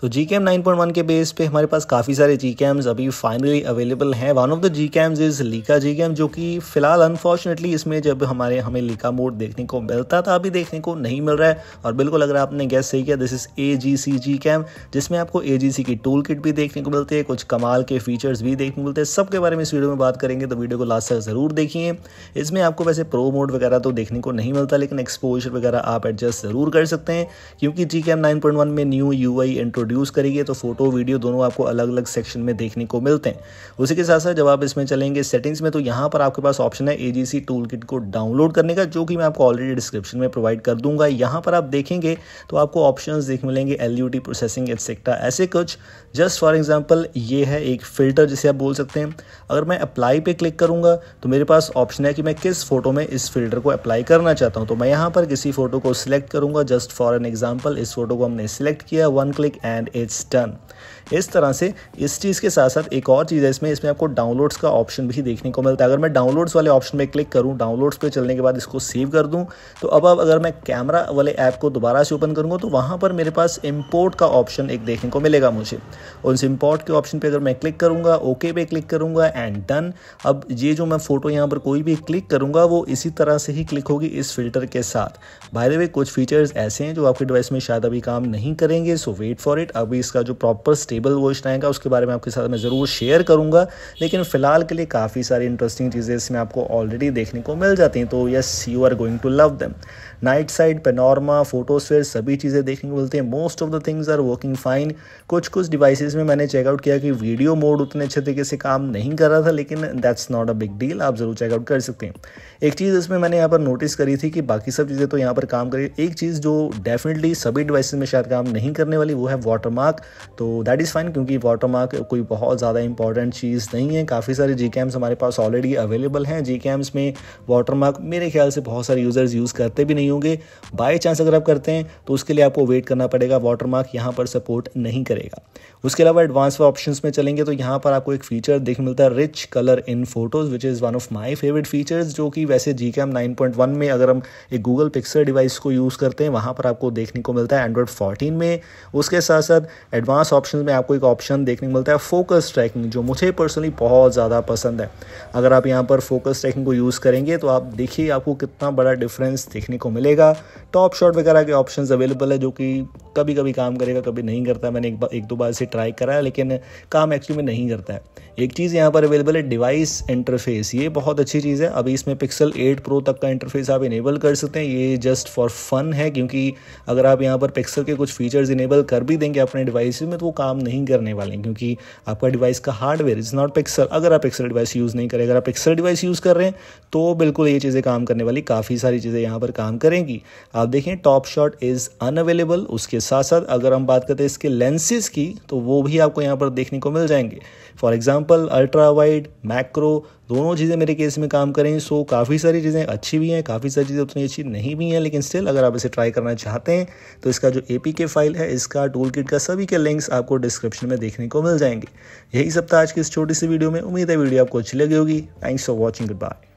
तो G M nine point one के base पे हमारे पास काफ़ी सारे जी कैम्स अभी फाइनली अवेलेबल हैं one of the G cams is Leica G cam जो कि फिलहाल अनफॉर्चुनेटली इसमें जब हमारे हमें लीका मोड देखने को मिलता था अभी देखने को नहीं मिल रहा है और बिल्कुल अगर आपने गैस सही किया this is a G C G cam जिसमें आपको ए जी सी की टूल किट भी देखने को मिलती है कुछ कमाल के फीचर्स भी देखने को मिलते हैं सब के बारे में इस वीडियो में बात करेंगे तो वीडियो को लास्ट तक ज़रूर देखिए इसमें आपको वैसे प्रो मोड वगैरह तो देखने को नहीं मिलता लेकिन एक्सपोजर वगैरह आप एडजस्ट ज़रूर कर सकते हैं क्योंकि G cam nine point one में न्यू यू आई इंट्रोड प्रोड्यूस करेगी तो फोटो वीडियो दोनों आपको अलग अलग सेक्शन में देखने को मिलते हैं उसी के साथ साथ जब आप इसमें चलेंगे सेटिंग्स में तो यहाँ पर आपके पास ऑप्शन है ए टूल किट को डाउनलोड करने का जो कि मैं आपको ऑलरेडी डिस्क्रिप्शन में प्रोवाइड कर दूंगा यहाँ पर आप देखेंगे तो आपको ऑप्शन देख मिलेंगे एल प्रोसेसिंग एक्सेट्रा ऐसे कुछ जस्ट फॉर एग्जाम्पल ये है एक फ़िल्टर जिसे आप बोल सकते हैं अगर मैं अप्लाई पर क्लिक करूँगा तो मेरे पास ऑप्शन है कि मैं किस फ़ोटो में इस फ़िल्टर को अप्लाई करना चाहता हूँ तो मैं यहाँ पर किसी फ़ोटो को सिलेक्ट करूंगा जस्ट फॉर एन एग्जाम्पल इस फोटो को हमने सिलेक्ट किया one click and and it's done इस तरह से इस चीज़ के साथ साथ एक और चीज़ है इसमें इसमें आपको डाउनलोड्स का ऑप्शन भी देखने को मिलता है अगर मैं डाउनलोड्स वाले ऑप्शन में क्लिक करूँ डाउनलोड्स पे चलने के बाद इसको सेव कर दूँ तो अब अब अगर मैं कैमरा वाले ऐप को दोबारा से ओपन करूँगा तो वहाँ पर मेरे पास इम्पोर्ट का ऑप्शन एक देखने को मिलेगा मुझे उस इम्पोर्ट के ऑप्शन पर अगर मैं क्लिक करूँगा ओके पे क्लिक करूँगा एंड डन अब ये जो मैं फ़ोटो यहाँ पर कोई भी क्लिक करूँगा वो इसी तरह से ही क्लिक होगी इस फिल्टर के साथ बाय द वे कुछ फीचर्स ऐसे हैं जो आपके डिवाइस में शायद अभी काम नहीं करेंगे so wait for it update अभी इसका जो प्रॉपर स्टेबल वर्जन आएगा उसके बारे में आपके साथ मैं ज़रूर शेयर करूँगा लेकिन फ़िलहाल के लिए काफ़ी सारी इंटरेस्टिंग चीज़ें इसमें आपको ऑलरेडी देखने को मिल जाती हैं तो yes you are going to love them night sight panorama photosphere सभी चीज़ें देखने को मिलती हैं most of the things are working fine कुछ कुछ डिवाइसेज में मैंने चेकआउट किया कि वीडियो मोड उतने अच्छे तरीके से काम नहीं कर रहा था लेकिन that's not a big deal आप ज़रूर चेकआउट कर सकते हैं एक चीज़ इसमें मैंने यहाँ पर नोटिस करी थी कि बाकी सब चीज़ें तो यहाँ पर काम करी एक चीज़ जो डेफिनेटली सभी डिवाइसेज में शायद काम नहीं करने वाली वो है वॉट वाटरमार्क तो दैट इज़ फाइन क्योंकि वाटरमार्क कोई बहुत ज़्यादा इंपॉर्टेंट चीज़ नहीं है काफ़ी सारे जी कैम्स हमारे पास ऑलरेडी अवेलेबल हैं जी कैम्स में वाटरमार्क मेरे ख्याल से बहुत सारे यूज़र्स यूज़ करते भी नहीं होंगे बाई चांस अगर आप करते हैं तो उसके लिए आपको वेट करना पड़ेगा वाटरमार्क यहाँ पर सपोर्ट नहीं करेगा उसके अलावा एडवांस ऑप्शन में चलेंगे तो यहाँ पर आपको एक फीचर देखने मिलता है rich colour in photos which is one of my favourite features जो कि वैसे जी कैम नाइन में अगर हम एक गूगल पिक्सल डिवाइस को यूज़ करते हैं वहाँ पर आपको देखने को मिलता है एंड्रॉयड फोर्टीन में उसके साथ सर एडवांस ऑप्शन में आपको एक ऑप्शन देखने को मिलता है फोकस ट्रैकिंग जो मुझे पर्सनली बहुत ज़्यादा पसंद है अगर आप यहाँ पर फोकस ट्रैकिंग को यूज़ करेंगे तो आप देखिए आपको कितना बड़ा डिफरेंस देखने को मिलेगा टॉप शॉट वगैरह के ऑप्शन अवेलेबल है जो कि कभी कभी काम करेगा कभी नहीं करता मैंने एक बार एक दो बार से ट्राई करा है लेकिन काम एक्चुअली में नहीं करता है एक चीज़ यहाँ पर अवेलेबल है डिवाइस इंटरफेस ये बहुत अच्छी चीज़ है अभी इसमें पिक्सल 8 प्रो तक का इंटरफेस आप इनेबल कर सकते हैं ये जस्ट फॉर फन है क्योंकि अगर आप यहाँ पर पिक्सल के कुछ फीचर्स इनेबल कर भी देंगे करेंगे अपने डिवाइस में तो वो काम नहीं करने वाले हैं क्योंकि आपका डिवाइस का हार्डवेयर इज़ नॉट पिक्सल अगर आप पिक्सल डिवाइस यूज़ नहीं करें अगर आप पिक्सल डिवाइस यूज़ कर रहे हैं तो बिल्कुल ये चीज़ें काम करने वाली काफ़ी सारी चीज़ें यहाँ पर काम करेंगी आप देखें टॉप शॉट इज़ अनअवेलेबल उसके साथ साथ अगर हम बात करते हैं इसके लेंसेज की तो वो भी आपको यहाँ पर देखने को मिल जाएंगे for example ultra wide macro दोनों चीज़ें मेरे केस में काम करें सो काफ़ी सारी चीज़ें अच्छी भी हैं काफ़ी सारी चीज़ें उतनी अच्छी नहीं भी हैं लेकिन स्टिल अगर आप इसे ट्राई करना चाहते हैं तो इसका जो ए फाइल है इसका टूल किट का सभी के लिंक्स आपको डिस्क्रिप्शन में देखने को मिल जाएंगे यही सब था आज की इस छोटी सी वीडियो में उम्मीद है वीडियो आपको अच्छी लगी होगी thanks for watching good bye